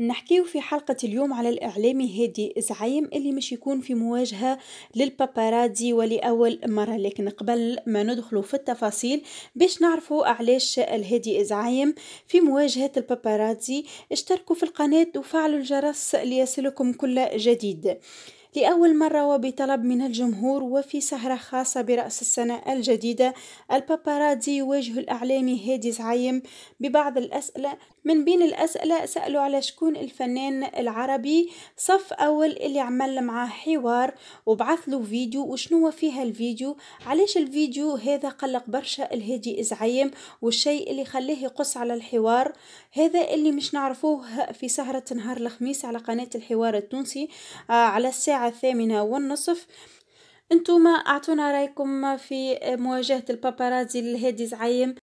نحكيو في حلقة اليوم على الإعلامي هادي زعيم اللي مش يكون في مواجهة للبابارادي ولأول مرة لكن قبل ما ندخلو في التفاصيل باش نعرفوا علاش الهادي زعيم في مواجهة البابارادي اشتركوا في القناة وفعلوا الجرس ليصلكم كل جديد لأول مرة وبطلب من الجمهور وفي سهرة خاصة برأس السنة الجديدة البابارادي يواجه الإعلامي هادي زعيم ببعض الأسئلة من بين الأسئلة سألوا على شكون الفنان العربي صف أول اللي عمل معاه حوار وبعث له فيديو وشنو فيها الفيديو علاش الفيديو هذا قلق برشا الهادي زعيم والشيء اللي خلاه يقص على الحوار هذا اللي مش نعرفوه في سهرة نهار الخميس على قناة الحوار التونسي آه، على الساعة الساعة الثامنة والنصف انتوما اعطونا رايكم في مواجهة الباباراتزي الهادي زعيم